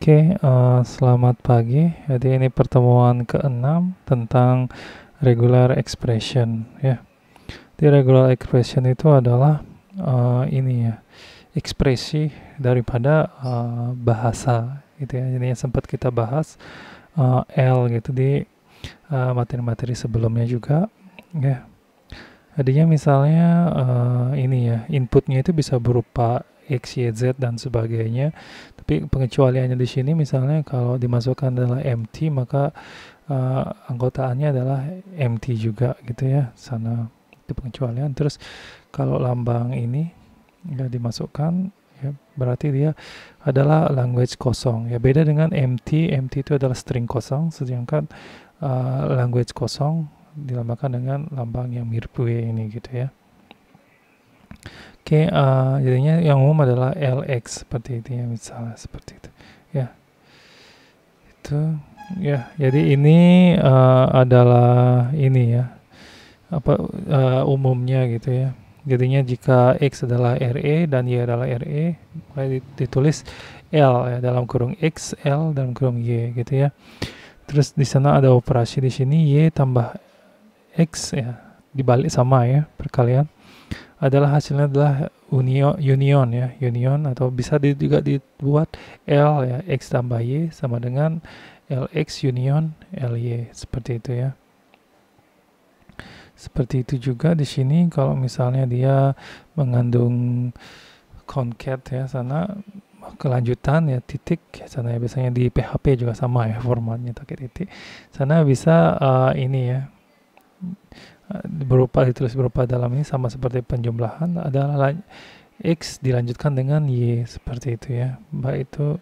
Oke, okay, uh, eh, selamat pagi. Jadi ini pertemuan keenam tentang regular expression ya. Di regular expression itu adalah uh, ini ya, ekspresi daripada uh, bahasa Itu ya. Jadi sempat kita bahas uh, L gitu di materi-materi uh, sebelumnya juga ya. adanya misalnya uh, ini ya, inputnya itu bisa berupa X, Y, Z dan sebagainya tapi pengecualiannya di sini misalnya kalau dimasukkan adalah MT maka uh, anggotaannya adalah MT juga gitu ya sana itu pengecualian terus kalau lambang ini ya dimasukkan ya berarti dia adalah language kosong ya beda dengan MT MT itu adalah string kosong sedangkan uh, language kosong dilambangkan dengan lambang yang mirip W ini gitu ya Oke, okay, uh, eh, jadinya yang umum adalah LX seperti itu ya, misalnya seperti itu. Ya, itu ya. Jadi ini uh, adalah ini ya, apa uh, umumnya gitu ya. Jadinya jika X adalah RE dan Y adalah RE, maka ditulis L ya, dalam kurung X, L dalam kurung Y gitu ya. Terus di sana ada operasi di sini Y tambah X ya, dibalik sama ya perkalian adalah hasilnya adalah union, union ya, union atau bisa di, juga dibuat L ya, X tambah Y sama dengan l x union l y seperti itu ya. Seperti itu juga di sini kalau misalnya dia mengandung concat ya sana kelanjutan ya titik ya, sana ya biasanya di PHP juga sama ya formatnya pakai titik. Sana bisa uh, ini ya Eh, berupa ditulis berupa dalam ini sama seperti penjumlahan adalah X dilanjutkan dengan Y seperti itu ya baik itu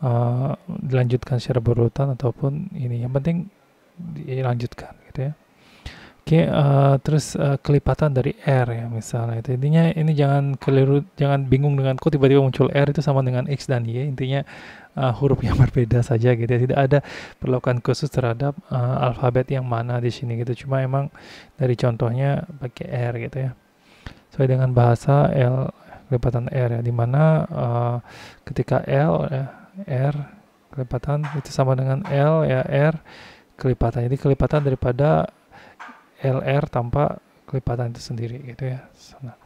uh, dilanjutkan secara berurutan ataupun ini yang penting dilanjutkan gitu ya Oke, okay, uh, eh, terus uh, kelipatan dari R ya misalnya. Itu. Intinya ini jangan keliru, jangan bingung dengan kok tiba-tiba muncul R itu sama dengan X dan Y. Intinya uh, huruf yang berbeda saja gitu ya. Tidak ada perlakuan khusus terhadap uh, alfabet yang mana di sini gitu. Cuma emang dari contohnya pakai R gitu ya. Sesuai dengan bahasa L kelipatan R ya. Dimana uh, ketika L ya, R kelipatan itu sama dengan L ya R kelipatan. Jadi kelipatan daripada LR tanpa kelipatan itu sendiri gitu ya. Nah,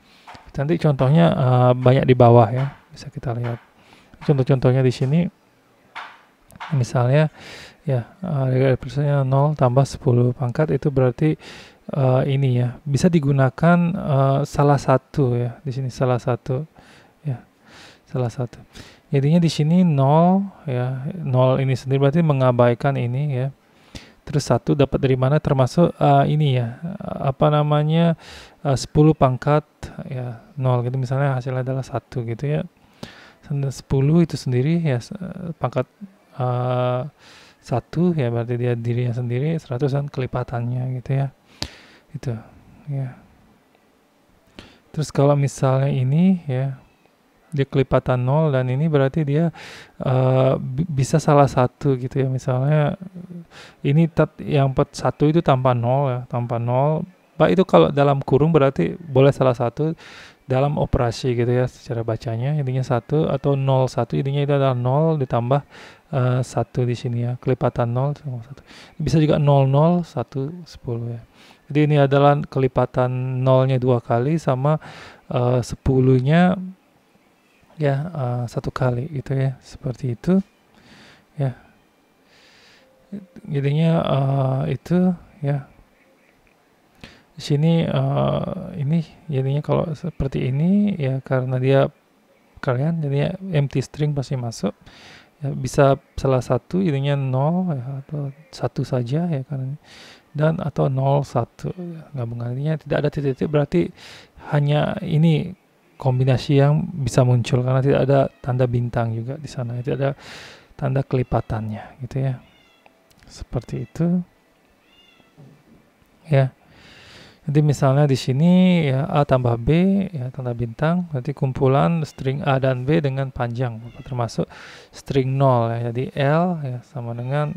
nanti contohnya uh, banyak di bawah ya, bisa kita lihat. Contoh-contohnya di sini misalnya ya uh, eh, 0 tambah 10 pangkat itu berarti uh, ini ya, bisa digunakan uh, salah satu ya, di sini salah satu ya. Salah satu. Jadinya di sini 0 ya, 0 ini sendiri berarti mengabaikan ini ya terus satu dapat dari mana termasuk uh, ini ya apa namanya eh, uh, 10 pangkat ya nol gitu misalnya hasilnya adalah satu gitu ya 10 itu sendiri ya pangkat uh, satu ya berarti dia dirinya sendiri 100 dan kelipatannya gitu ya itu ya terus kalau misalnya ini ya dia kelipatan nol dan ini berarti dia uh, bisa salah satu gitu ya misalnya ini tet yang pet satu itu tanpa nol ya tanpa nol pak itu kalau dalam kurung berarti boleh salah satu dalam operasi gitu ya secara bacanya intinya satu atau nol satu intinya itu adalah nol ditambah uh, satu di sini ya kelipatan nol satu bisa juga nol nol satu sepuluh ya jadi ini adalah kelipatan nolnya dua kali sama uh, sepuluhnya ya uh, satu kali gitu ya seperti itu ya jadinya uh, itu ya di sini uh, ini jadinya kalau seperti ini ya karena dia kalian jadinya empty string pasti masuk ya, bisa salah satu jadinya nol ya, atau satu saja ya karena dan atau nol satu 01 ya, gabungannya tidak ada titik-titik berarti hanya ini kombinasi yang bisa muncul karena tidak ada tanda bintang juga di sana tidak ada tanda kelipatannya gitu ya seperti itu ya jadi misalnya di sini ya A tambah B ya tanda bintang berarti kumpulan string A dan B dengan panjang termasuk string nol ya jadi L ya sama dengan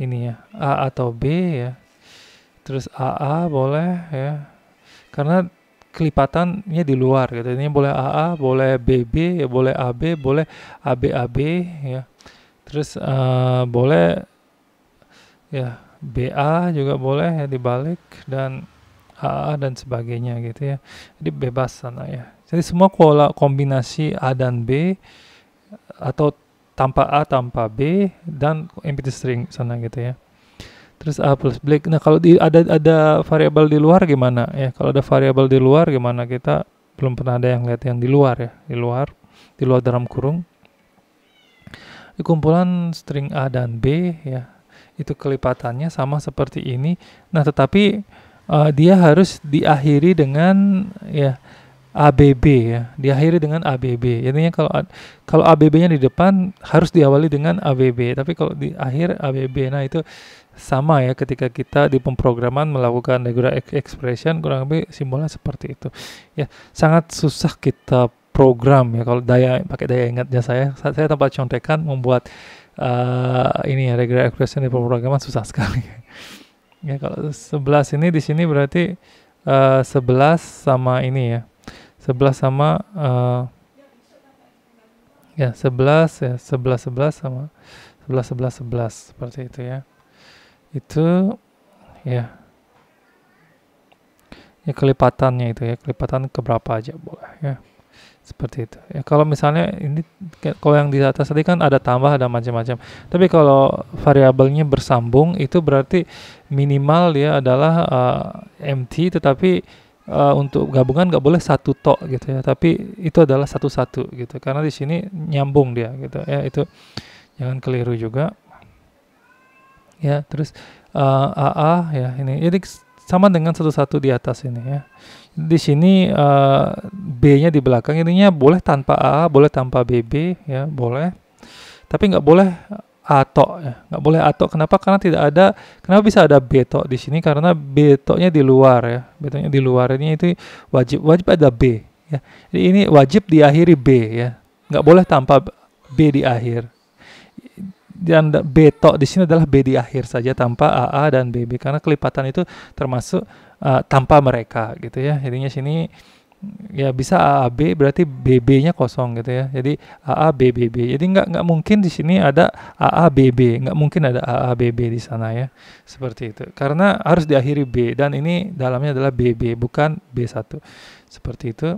ini ya A atau B ya terus AA boleh ya karena kelipatannya di luar gitu. Ini boleh AA, boleh BB, ya boleh AB, boleh ABAB ya. Terus uh, boleh ya BA juga boleh ya dibalik dan AA dan sebagainya gitu ya. Jadi bebas sana ya. Jadi semua pola kombinasi A dan B atau tanpa A tanpa B dan empty string sana gitu ya terus A plus black. Nah kalau di, ada ada variabel di luar gimana ya? Kalau ada variabel di luar gimana kita belum pernah ada yang lihat yang di luar ya, di luar, di luar dalam kurung. Di kumpulan string A dan B ya, itu kelipatannya sama seperti ini. Nah tetapi uh, dia harus diakhiri dengan ya ABB ya, diakhiri dengan ABB. Intinya kalau kalau ABB-nya di depan harus diawali dengan ABB, tapi kalau di akhir ABB. Nah, itu sama ya ketika kita di pemrograman melakukan regular expression kurang lebih simbolnya seperti itu ya sangat susah kita program ya kalau daya pakai daya ingatnya saya saya tempat contekan membuat uh, ini ya regular expression di pemrograman susah sekali ya kalau sebelas ini di sini berarti uh, eh, 11 sama ini ya sebelas sama uh, ya sebelas ya sebelas sebelas sama sebelas sebelas sebelas seperti itu ya itu ya ya kelipatannya itu ya kelipatan keberapa aja boleh ya seperti itu ya kalau misalnya ini kalau yang di atas tadi kan ada tambah ada macam-macam tapi kalau variabelnya bersambung itu berarti minimal dia adalah uh, eh, MT tetapi uh, untuk gabungan nggak boleh satu tok gitu ya tapi itu adalah satu-satu gitu karena di sini nyambung dia gitu ya itu jangan keliru juga ya terus uh, eh, AA ya ini jadi sama dengan satu-satu di atas ini ya di sini uh, B-nya di belakang intinya boleh tanpa AA boleh tanpa BB ya boleh tapi nggak boleh atok ya nggak boleh atok kenapa karena tidak ada kenapa bisa ada beto di sini karena betonya di luar ya betonya di luar ini itu wajib wajib ada B ya jadi ini wajib diakhiri B ya nggak boleh tanpa B di akhir dan beto di sini adalah b di akhir saja tanpa aa dan bb karena kelipatan itu termasuk uh, tanpa mereka gitu ya jadinya sini ya bisa AAB berarti BB-nya kosong gitu ya. Jadi AABBB. Jadi nggak nggak mungkin di sini ada AABB, nggak mungkin ada AABB di sana ya. Seperti itu. Karena harus diakhiri B dan ini dalamnya adalah BB bukan B1. Seperti itu.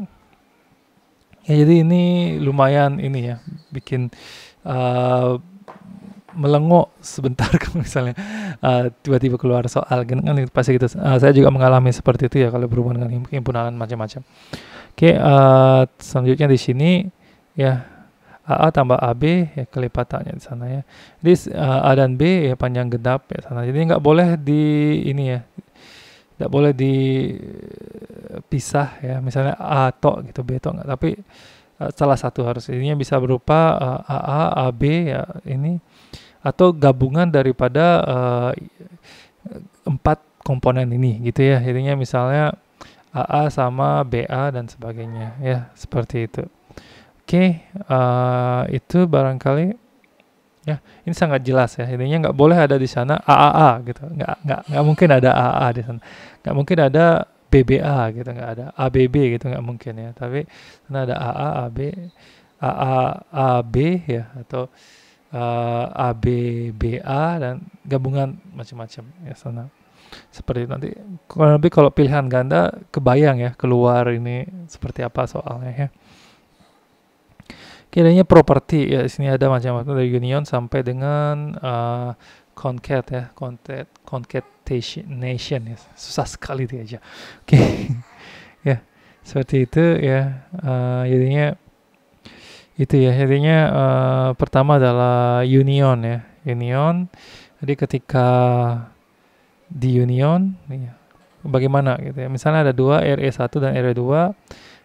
Ya jadi ini lumayan ini ya bikin uh, melengok sebentar kalau misalnya uh, tiba-tiba keluar soal kan pasti gitu. uh, saya juga mengalami seperti itu ya kalau berhubungan dengan himpunan macam-macam oke okay, uh, eh, selanjutnya di sini ya AA tambah AB ya kelipatannya di sana ya jadi uh, A dan B ya panjang genap ya sana jadi nggak boleh di ini ya tidak boleh dipisah ya misalnya A tok gitu B tok nggak tapi salah satu harus ininya bisa berupa AA AB ya ini atau gabungan daripada uh, empat komponen ini gitu ya intinya misalnya AA sama BA dan sebagainya ya seperti itu oke okay, uh, eh, itu barangkali ya ini sangat jelas ya intinya nggak boleh ada di sana AAA gitu nggak nggak nggak mungkin ada AA di sana nggak mungkin ada BBA gitu nggak ada ABB gitu nggak mungkin ya tapi ada AA AB AA AB ya atau uh, eh, ABBA dan gabungan macam-macam ya sana seperti nanti kurang lebih kalau pilihan ganda kebayang ya keluar ini seperti apa soalnya ya kiranya properti ya di sini ada macam-macam dari union sampai dengan uh, eh, concat ya concat concatenation ya susah sekali dia aja oke okay. ya seperti itu ya uh, jadinya itu ya intinya uh, eh, pertama adalah union ya union jadi ketika di union ya, bagaimana gitu ya misalnya ada dua RE1 dan RE2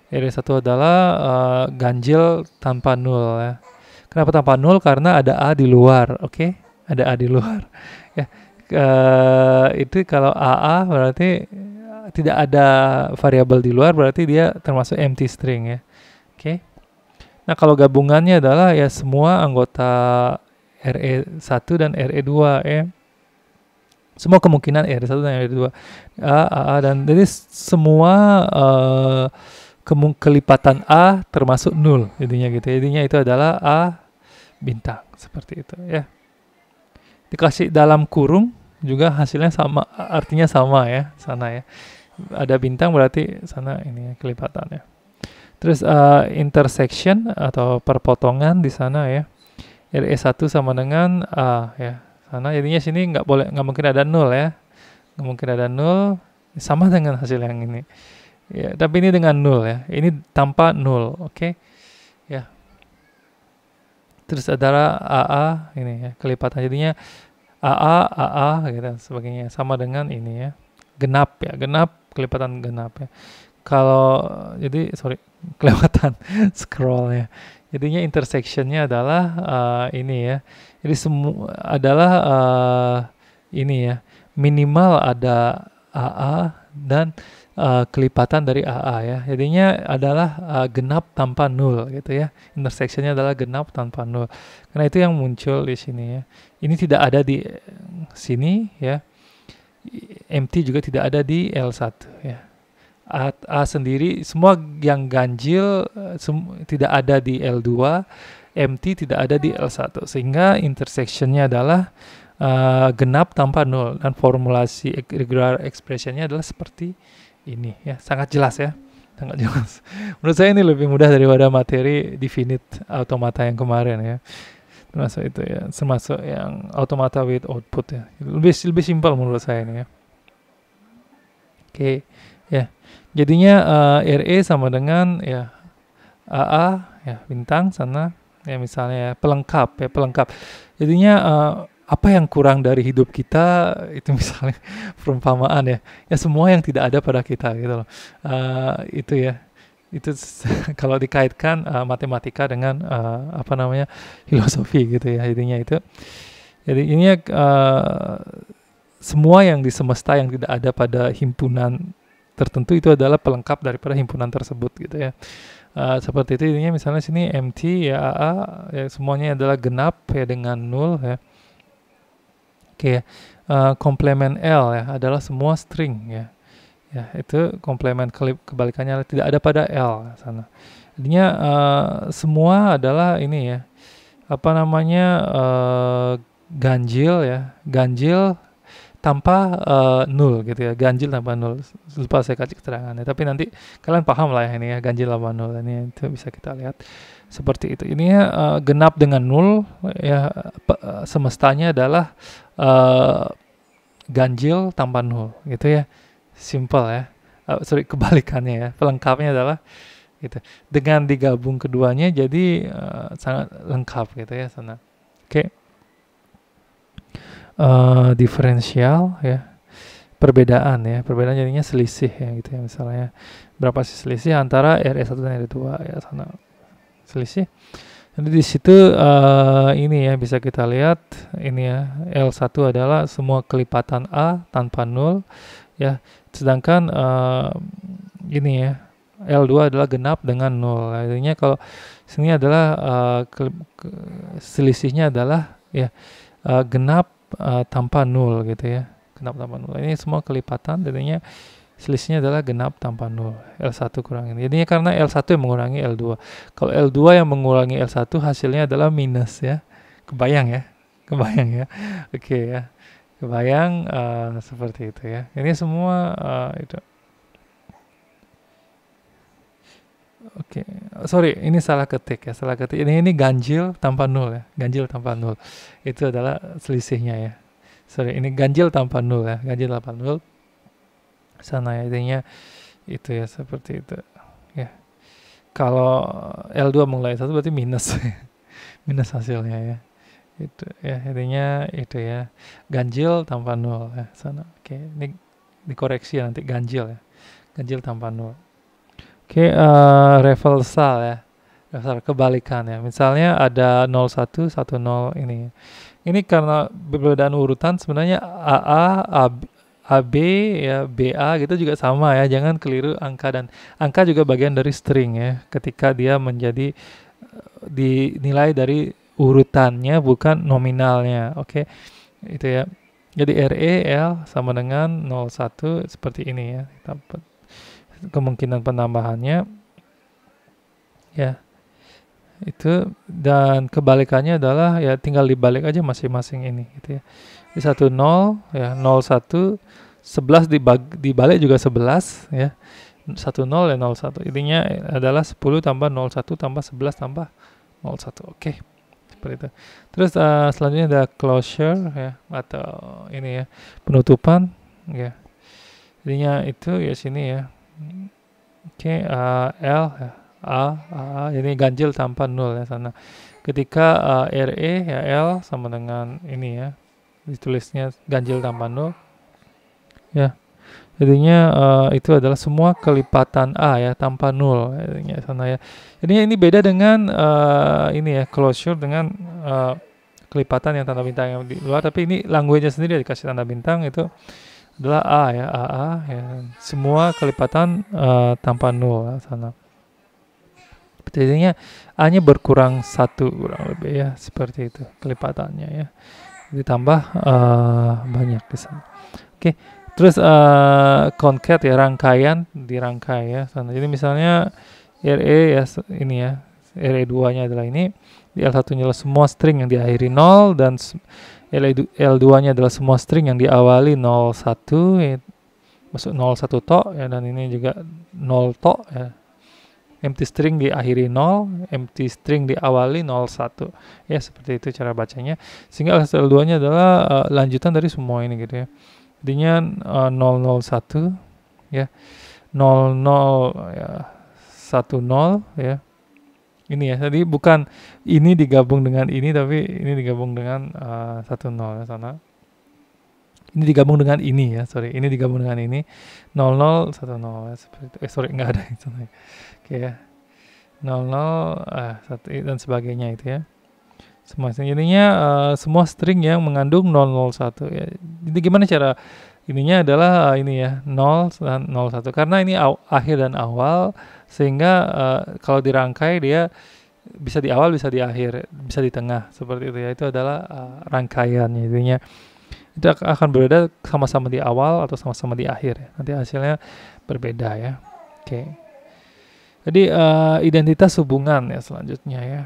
RE1 adalah uh, ganjil tanpa nol ya kenapa tanpa nol karena ada A di luar oke okay? ada A di luar ya uh, itu kalau AA berarti tidak ada variabel di luar berarti dia termasuk empty string ya oke okay? Nah, kalau gabungannya adalah ya semua anggota RE1 dan RE2 ya. Semua kemungkinan RE1 dan RE2. A, A, A dan jadi semua uh, kelipatan A termasuk nol jadinya gitu. Jadinya itu adalah A bintang seperti itu ya. Dikasih dalam kurung juga hasilnya sama artinya sama ya sana ya. Ada bintang berarti sana ini ya, kelipatannya. Terus uh, intersection atau perpotongan di sana ya. RE1 sama dengan A ya. Sana jadinya sini nggak boleh nggak mungkin ada nol ya. Nggak mungkin ada nol sama dengan hasil yang ini. Ya, tapi ini dengan nol ya. Ini tanpa nol, oke? Okay? Ya. Terus ada AA ini ya, kelipatan jadinya AA AA gitu sebagainya sama dengan ini ya. Genap ya, genap kelipatan genap ya. Kalau jadi sorry kelewatan scrollnya. Jadinya intersectionnya adalah uh, ini ya. Jadi semua adalah uh, ini ya. Minimal ada AA dan uh, kelipatan dari AA ya. Jadinya adalah uh, genap tanpa nol gitu ya. Intersectionnya adalah genap tanpa nol. Karena itu yang muncul di sini ya. Ini tidak ada di sini ya. MT juga tidak ada di L1 ya. A, A sendiri semua yang ganjil eh, sem tidak ada di L2, MT tidak ada di L1 sehingga intersectionnya adalah uh, genap tanpa nol dan formulasi regular expressionnya adalah seperti ini ya sangat jelas ya sangat jelas menurut saya ini lebih mudah daripada materi definite automata yang kemarin ya termasuk itu ya termasuk yang automata with output ya lebih lebih simpel menurut saya ini ya oke okay. ya yeah. Jadinya uh, eh, RE sama dengan ya AA ya bintang sana ya misalnya ya, pelengkap ya pelengkap. Jadinya uh, apa yang kurang dari hidup kita itu misalnya perumpamaan ya ya semua yang tidak ada pada kita gitu loh uh, itu ya itu kalau dikaitkan uh, matematika dengan uh, apa namanya filosofi gitu ya jadinya itu jadi ini uh, semua yang di semesta yang tidak ada pada himpunan tertentu itu adalah pelengkap daripada himpunan tersebut gitu ya. Uh, seperti itu intinya misalnya sini MT ya AA ya semuanya adalah genap ya dengan nol ya. Oke okay, Uh, eh, komplement L ya adalah semua string ya. Ya, itu komplement kebalikannya tidak ada pada L ya, sana. Artinya uh, eh, semua adalah ini ya. Apa namanya uh, ganjil ya. Ganjil tanpa uh, nul gitu ya ganjil tanpa nul lupa saya kasih keterangannya tapi nanti kalian paham lah ya ini ya ganjil tanpa nul ini itu bisa kita lihat seperti itu ini uh, eh, genap dengan nul ya semestanya adalah uh, ganjil tanpa nul gitu ya simple ya uh, sorry kebalikannya ya pelengkapnya adalah gitu dengan digabung keduanya jadi uh, sangat lengkap gitu ya sana oke okay uh, diferensial ya perbedaan ya perbedaan jadinya selisih ya gitu ya misalnya berapa sih selisih antara r 1 e dan r 2 e ya sana selisih jadi di situ uh, ini ya bisa kita lihat ini ya L1 adalah semua kelipatan A tanpa nol ya sedangkan uh, ini ya L2 adalah genap dengan nol. Artinya kalau sini adalah uh, ke, ke, selisihnya adalah ya uh, genap uh, tanpa nol gitu ya genap tanpa nol ini semua kelipatan jadinya selisihnya adalah genap tanpa nol L1 kurangin jadinya karena L1 yang mengurangi L2 kalau L2 yang mengurangi L1 hasilnya adalah minus ya kebayang ya kebayang ya oke okay, ya kebayang uh, seperti itu ya ini semua uh, itu oke okay sorry ini salah ketik ya salah ketik ini ini ganjil tanpa nol ya ganjil tanpa nol itu adalah selisihnya ya sorry ini ganjil tanpa nol ya ganjil tanpa nol sana ya intinya itu ya seperti itu ya kalau L2 mulai satu berarti minus minus hasilnya ya itu ya intinya itu ya ganjil tanpa nol ya sana oke ini dikoreksi ya nanti ganjil ya ganjil tanpa nol Oke, okay, uh, eh, reversal ya. Reversal kebalikan ya. Misalnya ada 01, 10 ini. Ini karena perbedaan urutan sebenarnya AA, AB, AB ya BA gitu juga sama ya jangan keliru angka dan angka juga bagian dari string ya ketika dia menjadi eh, dinilai dari urutannya bukan nominalnya oke okay? itu ya jadi RE L sama dengan 01 seperti ini ya Kita kemungkinan penambahannya ya itu dan kebalikannya adalah ya tinggal dibalik aja masing-masing ini gitu ya di satu nol ya nol satu sebelas dibalik juga sebelas ya satu nol ya nol satu intinya adalah sepuluh tambah nol satu tambah sebelas tambah nol satu oke seperti itu terus uh, selanjutnya ada closure ya atau ini ya penutupan ya intinya itu ya sini ya Oke, okay, L, ya. A, A, A, ini ganjil tanpa nol ya sana. Ketika uh, RE ya L sama dengan ini ya, ditulisnya ganjil tanpa nol. Ya, jadinya uh, itu adalah semua kelipatan A ya tanpa nol ya sana ya. Jadinya ini beda dengan uh, ini ya closure dengan uh, kelipatan yang tanda bintang yang di luar, tapi ini language sendiri dikasih tanda bintang itu adalah A ya a a ya semua kelipatan uh, tanpa nol sana jadinya A nya berkurang satu kurang lebih ya seperti itu kelipatannya ya ditambah uh, banyak di sana oke terus uh, eh, konket ya rangkaian dirangkai ya sana jadi misalnya RE ya ini ya RE 2 nya adalah ini di L1 nya semua string yang diakhiri 0 dan L2-nya e e adalah semua string yang diawali 01 masuk 01 to ya dan ini juga 0 to ya. Empty string diakhiri 0, empty string diawali 01. Ya, seperti itu cara bacanya. Sehingga L2-nya e adalah uh, lanjutan dari semua ini gitu ya. Artinya uh, 001 ya. 00 ya 10 ya ini ya tadi bukan ini digabung dengan ini tapi ini digabung dengan eh, satu uh, nol ya sana ini digabung dengan ini ya sorry ini digabung dengan ini nol nol satu ya, seperti itu. eh sorry nggak ada itu ya. oke okay, ya nol eh satu, eh, dan sebagainya itu ya semua jadinya uh, semua string yang mengandung nol 001 ya jadi gimana cara ininya adalah uh, ini ya nol dan nol satu. karena ini akhir dan awal sehingga uh, kalau dirangkai dia bisa di awal bisa di akhir bisa di tengah seperti itu ya itu adalah uh, eh, rangkaian intinya itu akan berbeda sama-sama di awal atau sama-sama di akhir ya. nanti hasilnya berbeda ya oke okay. jadi uh, identitas hubungan ya selanjutnya ya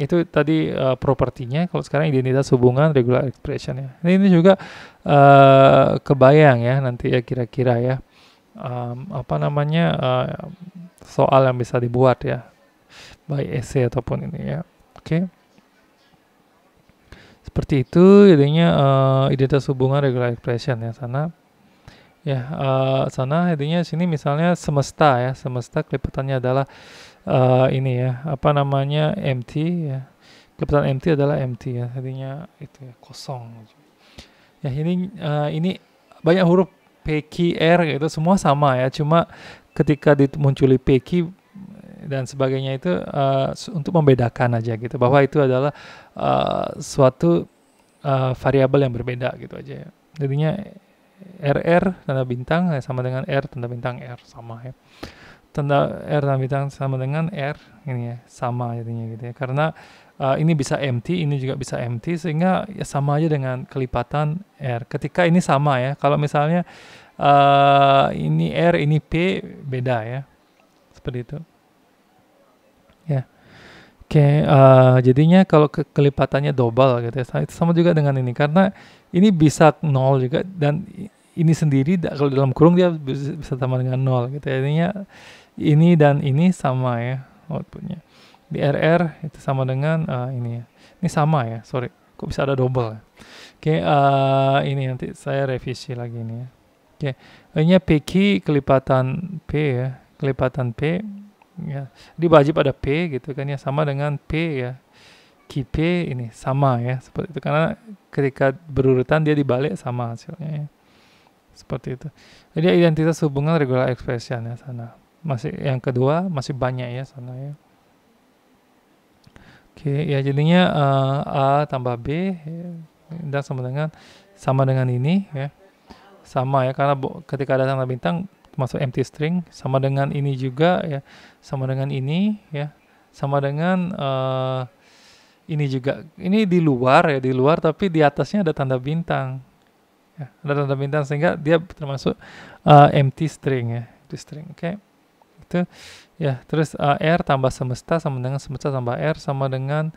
itu tadi uh, propertinya kalau sekarang identitas hubungan regular expression ya ini, ini juga uh, kebayang ya nanti ya kira-kira ya um, apa namanya uh, soal yang bisa dibuat ya by essay ataupun ini ya oke okay. seperti itu idenya uh, eh, identitas hubungan regular expression ya sana ya uh, sana idenya sini misalnya semesta ya semesta kelipatannya adalah uh, ini ya apa namanya MT ya kelipatan MT adalah MT ya artinya itu ya kosong ya ini uh, ini banyak huruf P, Q, R gitu semua sama ya cuma ketika muncul peki eh, dan sebagainya itu uh, untuk membedakan aja gitu bahwa itu adalah uh, suatu uh, variabel yang berbeda gitu aja ya. Jadinya RR tanda bintang sama dengan R tanda bintang R sama ya. Tanda R tanda bintang sama dengan R ini ya sama jadinya gitu ya. Karena uh, ini bisa MT, ini juga bisa MT sehingga ya sama aja dengan kelipatan R. Ketika ini sama ya. Kalau misalnya uh, ini R ini P beda ya seperti itu ya yeah. oke okay, uh, eh, jadinya kalau ke kelipatannya double gitu ya sama juga dengan ini karena ini bisa nol juga dan ini sendiri kalau dalam kurung dia bisa, sama dengan nol gitu ya. Jadinya, ini dan ini sama ya outputnya. Di RR itu sama dengan uh, ini ya. Ini sama ya, sorry. Kok bisa ada double ya? Oke, okay, uh, ini nanti saya revisi lagi ini ya. Oke, okay. e PQ kelipatan P ya, kelipatan P ya. Di wajib ada P gitu kan ya sama dengan P ya. QP ini sama ya seperti itu karena ketika berurutan dia dibalik sama hasilnya ya. Seperti itu. Jadi identitas hubungan regular expression ya sana. Masih yang kedua masih banyak ya sana ya. Oke, okay, ya jadinya uh, A tambah B ya, dan sama dengan sama dengan ini ya sama ya karena ketika ada tanda bintang masuk empty string sama dengan ini juga ya sama dengan ini ya sama dengan uh, ini juga ini di luar ya di luar tapi di atasnya ada tanda bintang ya, ada tanda bintang sehingga dia termasuk uh, empty string ya empty string oke okay. itu ya terus uh, r tambah semesta sama dengan semesta tambah r sama dengan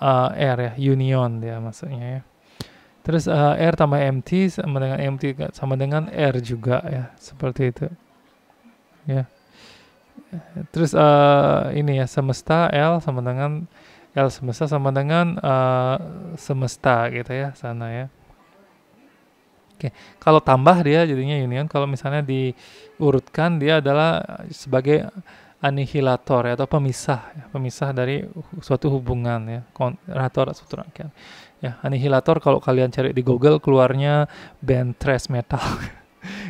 uh, r ya union dia maksudnya ya Terus uh, R tambah MT sama dengan MT sama dengan R juga ya, seperti itu. Ya. Terus uh, ini ya semesta L sama dengan L semesta sama dengan uh, semesta gitu ya sana ya. Oke, kalau tambah dia jadinya union, kan, kalau misalnya diurutkan dia adalah sebagai anihilator ya, atau pemisah ya, pemisah dari suatu hubungan ya, konrator suatu rangkaian ya anihilator kalau kalian cari di Google keluarnya band thrash metal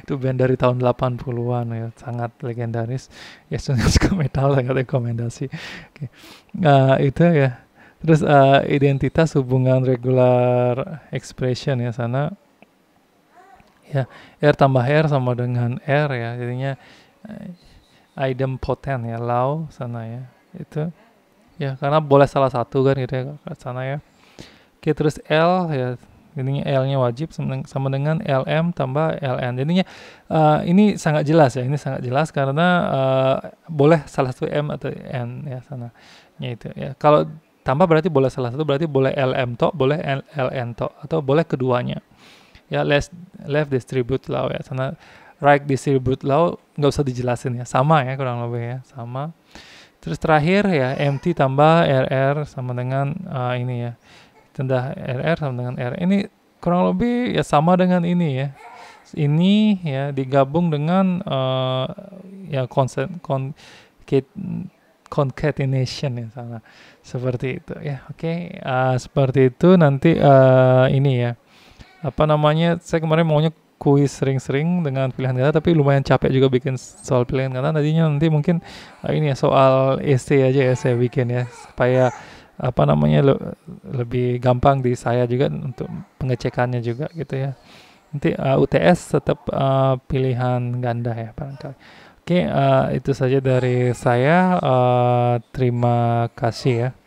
itu band dari tahun 80-an ya sangat legendaris ya suka metal sangat rekomendasi okay. nah, eh, itu ya terus uh, identitas hubungan regular expression ya sana ya r tambah r sama dengan r ya jadinya uh, idem potent ya lau sana ya itu ya karena boleh salah satu kan gitu ya sana ya Oke, terus L ya ini L-nya wajib sama dengan LM tambah LN. Jadinya uh, eh, ini sangat jelas ya, ini sangat jelas karena uh, boleh salah satu M atau N ya sana. Ya itu ya. Kalau tambah berarti boleh salah satu berarti boleh LM to, boleh LN to atau boleh keduanya. Ya left left distribute law ya sana right distribute law nggak usah dijelasin ya. Sama ya kurang lebih ya, sama. Terus terakhir ya MT tambah RR sama dengan uh, ini ya. Rendah RR sama dengan R. Ini kurang lebih ya sama dengan ini ya. Ini ya digabung dengan uh, ya konsen kon, kit, concatenation ya sana. Seperti itu ya. Oke, okay. uh, eh, seperti itu nanti uh, ini ya. Apa namanya? Saya kemarin maunya kuis sering-sering dengan pilihan kata tapi lumayan capek juga bikin soal pilihan kata tadinya nanti mungkin uh, ini ya soal essay aja ya saya bikin ya supaya apa namanya le lebih gampang di saya juga untuk pengecekannya juga gitu ya nanti uh, UTS tetap uh, pilihan ganda ya barangkali oke okay, uh, itu saja dari saya uh, terima kasih ya